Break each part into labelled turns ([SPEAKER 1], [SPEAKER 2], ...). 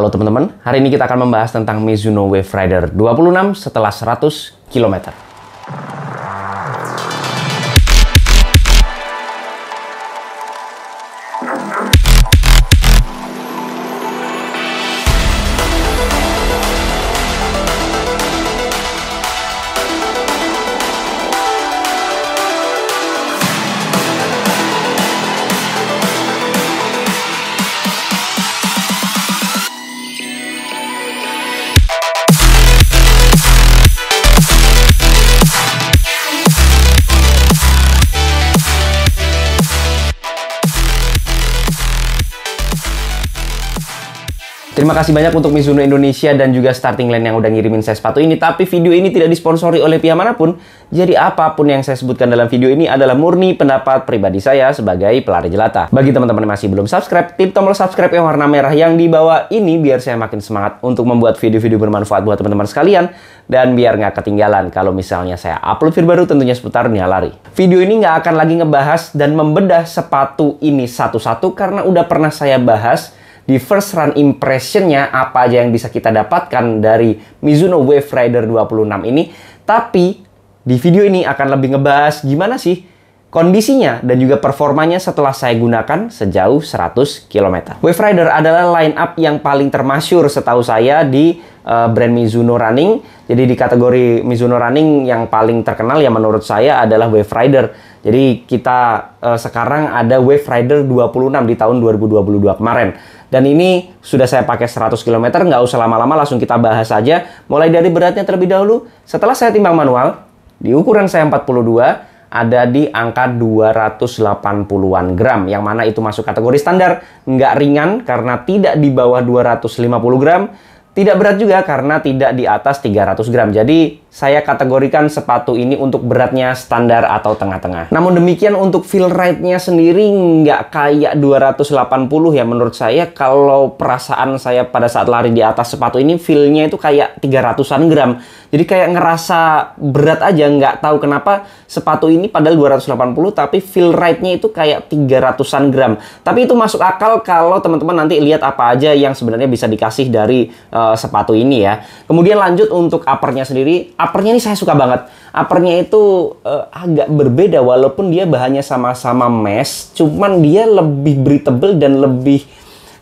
[SPEAKER 1] Halo teman-teman, hari ini kita akan membahas tentang Mizuno Wave Rider 26 setelah 100 km. Terima kasih banyak untuk Mizuno Indonesia dan juga Starting Line yang udah ngirimin saya sepatu ini. Tapi video ini tidak disponsori oleh pihak manapun. Jadi apapun yang saya sebutkan dalam video ini adalah murni pendapat pribadi saya sebagai pelari jelata. Bagi teman-teman yang masih belum subscribe, tip tombol subscribe yang warna merah yang di bawah ini biar saya makin semangat untuk membuat video-video bermanfaat buat teman-teman sekalian. Dan biar nggak ketinggalan kalau misalnya saya upload video baru tentunya seputar dunia lari. Video ini nggak akan lagi ngebahas dan membedah sepatu ini satu-satu karena udah pernah saya bahas di first run impressionnya apa aja yang bisa kita dapatkan dari Mizuno Wave Rider 26 ini. Tapi di video ini akan lebih ngebahas gimana sih kondisinya dan juga performanya setelah saya gunakan sejauh 100 km. Wave Rider adalah line up yang paling termasyur setahu saya di uh, brand Mizuno Running. Jadi di kategori Mizuno Running yang paling terkenal ya menurut saya adalah Wave Rider. Jadi kita uh, sekarang ada Wave Rider 26 di tahun 2022 kemarin. Dan ini sudah saya pakai 100 km, nggak usah lama-lama langsung kita bahas saja. Mulai dari beratnya terlebih dahulu. Setelah saya timbang manual, di ukuran saya 42, ada di angka 280-an gram, yang mana itu masuk kategori standar. Nggak ringan karena tidak di bawah 250 gram, tidak berat juga karena tidak di atas 300 gram. Jadi saya kategorikan sepatu ini untuk beratnya standar atau tengah-tengah. Namun demikian untuk feel ride-nya sendiri nggak kayak 280 ya menurut saya. Kalau perasaan saya pada saat lari di atas sepatu ini feel-nya itu kayak 300-an gram. Jadi kayak ngerasa berat aja nggak tahu kenapa sepatu ini padahal 280 tapi feel ride-nya itu kayak 300-an gram. Tapi itu masuk akal kalau teman-teman nanti lihat apa aja yang sebenarnya bisa dikasih dari uh, uh, sepatu ini ya. Kemudian lanjut untuk uppernya sendiri. Uppernya ini saya suka banget. Uppernya itu uh, agak berbeda walaupun dia bahannya sama-sama mesh, cuman dia lebih breathable dan lebih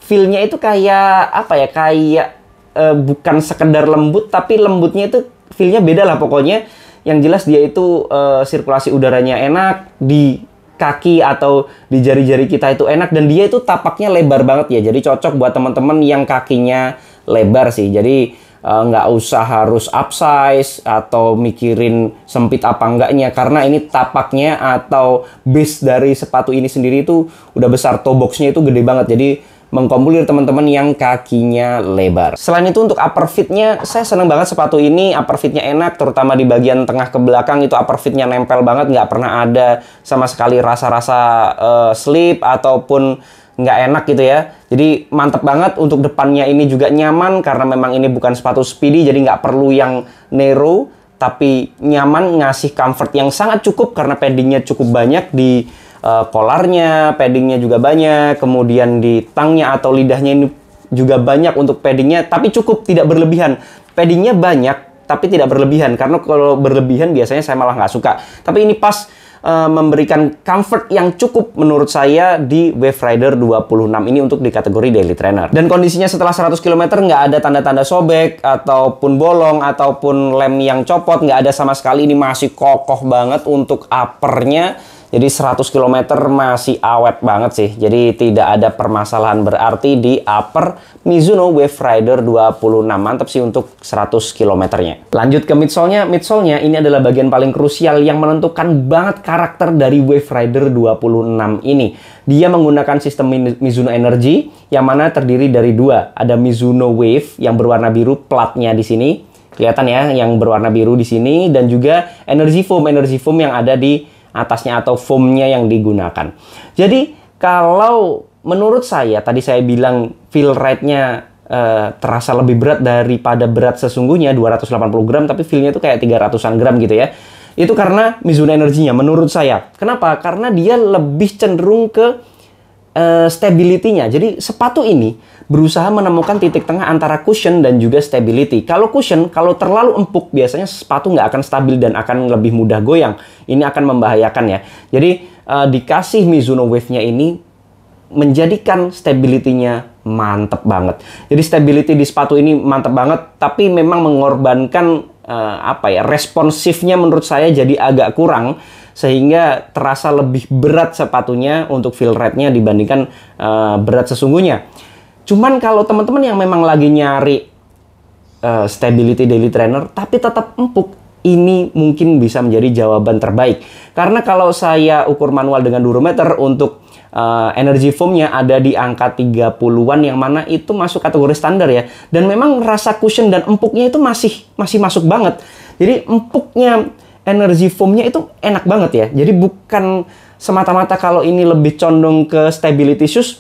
[SPEAKER 1] feelnya itu kayak apa ya? Kayak uh, bukan sekedar lembut tapi lembutnya itu feelnya beda lah pokoknya. Yang jelas dia itu uh, sirkulasi udaranya enak di kaki atau di jari-jari kita itu enak dan dia itu tapaknya lebar banget ya. Jadi cocok buat teman-teman yang kakinya lebar sih. Jadi eh, nggak uh, usah harus upsize atau mikirin sempit apa enggaknya karena ini tapaknya atau base dari sepatu ini sendiri itu udah besar toe itu gede banget jadi mengkompulir teman-teman yang kakinya lebar. Selain itu untuk upper fitnya, saya seneng banget sepatu ini. Upper fitnya enak, terutama di bagian tengah ke belakang itu upper fitnya nempel banget, nggak pernah ada sama sekali rasa-rasa uh, slip ataupun nggak enak gitu ya. Jadi mantep banget untuk depannya ini juga nyaman karena memang ini bukan sepatu speedy jadi nggak perlu yang narrow tapi nyaman ngasih comfort yang sangat cukup karena paddingnya cukup banyak di uh, kolarnya, paddingnya juga banyak, kemudian di tangnya atau lidahnya ini juga banyak untuk paddingnya tapi cukup tidak berlebihan. Paddingnya banyak tapi tidak berlebihan karena kalau berlebihan biasanya saya malah nggak suka. Tapi ini pas Eh, memberikan comfort yang cukup menurut saya di Wave Rider 26 ini untuk di kategori daily trainer. Dan kondisinya setelah 100 km nggak ada tanda-tanda sobek ataupun bolong ataupun lem yang copot nggak ada sama sekali ini masih kokoh banget untuk uppernya jadi 100 km masih awet banget sih. Jadi tidak ada permasalahan berarti di upper Mizuno Wave Rider 26. Mantap sih untuk 100 km-nya. Lanjut ke midsole-nya. Midsole-nya ini adalah bagian paling krusial yang menentukan banget karakter dari Wave Rider 26 ini. Dia menggunakan sistem Mizuno Energy yang mana terdiri dari dua. Ada Mizuno Wave yang berwarna biru platnya di sini kelihatan ya yang berwarna biru di sini dan juga energy foam energy foam yang ada di atasnya atau foamnya yang digunakan. Jadi kalau menurut saya tadi saya bilang feel ride nya Uh, eh, terasa lebih berat daripada berat sesungguhnya 280 gram tapi feel-nya itu kayak 300an gram gitu ya itu karena Mizuno energinya menurut saya kenapa karena dia lebih cenderung ke Eh, stability-nya. Jadi sepatu ini berusaha menemukan titik tengah antara cushion dan juga stability. Kalau cushion, kalau terlalu empuk, biasanya sepatu nggak akan stabil dan akan lebih mudah goyang. Ini akan membahayakan ya. Jadi uh, dikasih Mizuno Wave-nya ini menjadikan stability-nya mantep banget. Jadi stability di sepatu ini mantep banget, tapi memang mengorbankan uh, apa ya responsifnya menurut saya jadi agak kurang sehingga terasa lebih berat sepatunya untuk feel rate-nya dibandingkan uh, berat sesungguhnya. Cuman kalau teman-teman yang memang lagi nyari uh, stability daily trainer tapi tetap empuk, ini mungkin bisa menjadi jawaban terbaik. Karena kalau saya ukur manual dengan durometer untuk uh, energy foamnya ada di angka 30-an yang mana itu masuk kategori standar ya. Dan memang rasa cushion dan empuknya itu masih masih masuk banget. Jadi empuknya energi foamnya itu enak banget ya. Jadi bukan semata-mata kalau ini lebih condong ke stability shoes,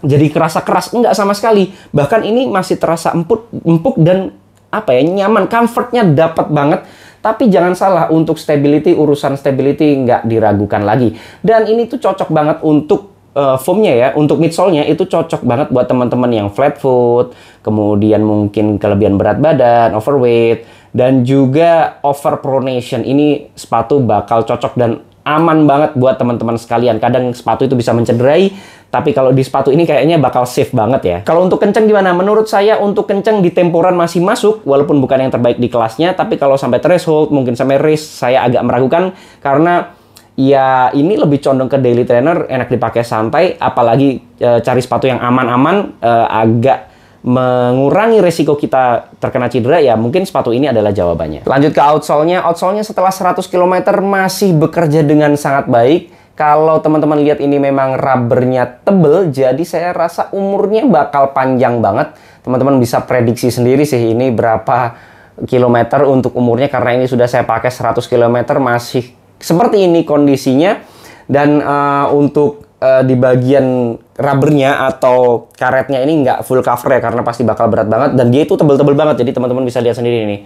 [SPEAKER 1] jadi kerasa keras enggak sama sekali. Bahkan ini masih terasa empuk, empuk dan apa ya nyaman, comfortnya dapat banget. Tapi jangan salah untuk stability urusan stability nggak diragukan lagi. Dan ini tuh cocok banget untuk uh, foamnya ya untuk midsole-nya itu cocok banget buat teman-teman yang flat foot, kemudian mungkin kelebihan berat badan, overweight dan juga over pronation. Ini sepatu bakal cocok dan aman banget buat teman-teman sekalian. Kadang sepatu itu bisa mencederai, tapi kalau di sepatu ini kayaknya bakal safe banget ya. Kalau untuk kenceng gimana? Menurut saya untuk kenceng di temporan masih masuk, walaupun bukan yang terbaik di kelasnya, tapi kalau sampai threshold, mungkin sampai race, saya agak meragukan karena ya ini lebih condong ke daily trainer, enak dipakai santai, apalagi e, cari sepatu yang aman-aman, e, agak mengurangi resiko kita terkena cedera ya mungkin sepatu ini adalah jawabannya. Lanjut ke outsole-nya. Outsole-nya setelah 100 km masih bekerja dengan sangat baik. Kalau teman-teman lihat ini memang rubbernya tebel, jadi saya rasa umurnya bakal panjang banget. Teman-teman bisa prediksi sendiri sih ini berapa kilometer untuk umurnya karena ini sudah saya pakai 100 km masih seperti ini kondisinya. Dan uh, untuk uh, di bagian rubbernya atau karetnya ini nggak full cover ya karena pasti bakal berat banget dan dia itu tebel-tebel banget jadi teman-teman bisa lihat sendiri nih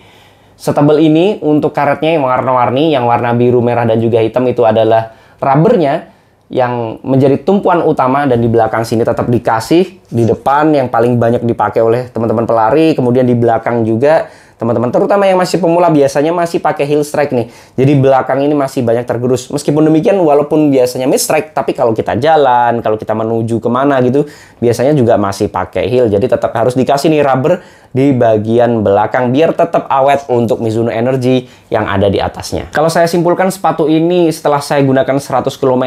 [SPEAKER 1] setebel ini untuk karetnya yang warna-warni yang warna biru merah dan juga hitam itu adalah rubbernya yang menjadi tumpuan utama dan di belakang sini tetap dikasih di depan yang paling banyak dipakai oleh teman-teman pelari kemudian di belakang juga teman-teman. Terutama yang masih pemula biasanya masih pakai heel strike nih. Jadi belakang ini masih banyak tergerus. Meskipun demikian walaupun biasanya mid strike tapi kalau kita jalan, kalau kita menuju kemana gitu biasanya juga masih pakai heel. Jadi tetap harus dikasih nih rubber di bagian belakang biar tetap awet untuk Mizuno Energy yang ada di atasnya. Kalau saya simpulkan sepatu ini setelah saya gunakan 100 km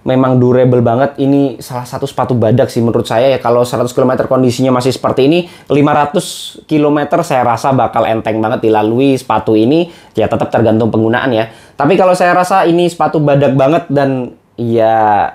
[SPEAKER 1] memang durable banget. Ini salah satu sepatu badak sih menurut saya ya kalau 100 km kondisinya masih seperti ini, 500 km saya rasa bakal enteng banget dilalui sepatu ini. Ya tetap tergantung penggunaan ya. Tapi kalau saya rasa ini sepatu badak banget dan ya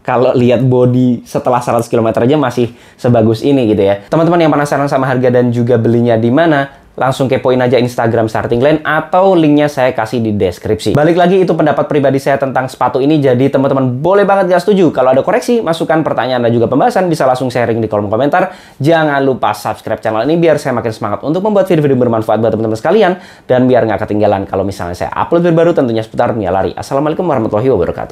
[SPEAKER 1] kalau lihat body setelah 100 km aja masih sebagus ini gitu ya. Teman-teman yang penasaran sama harga dan juga belinya di mana, langsung kepoin aja Instagram Starting Line atau linknya saya kasih di deskripsi. Balik lagi itu pendapat pribadi saya tentang sepatu ini, jadi teman-teman boleh banget gak setuju. Kalau ada koreksi, masukan pertanyaan dan juga pembahasan bisa langsung sharing di kolom komentar. Jangan lupa subscribe channel ini biar saya makin semangat untuk membuat video-video bermanfaat buat teman-teman sekalian dan biar nggak ketinggalan kalau misalnya saya upload video baru tentunya seputar dunia lari. Assalamualaikum warahmatullahi wabarakatuh.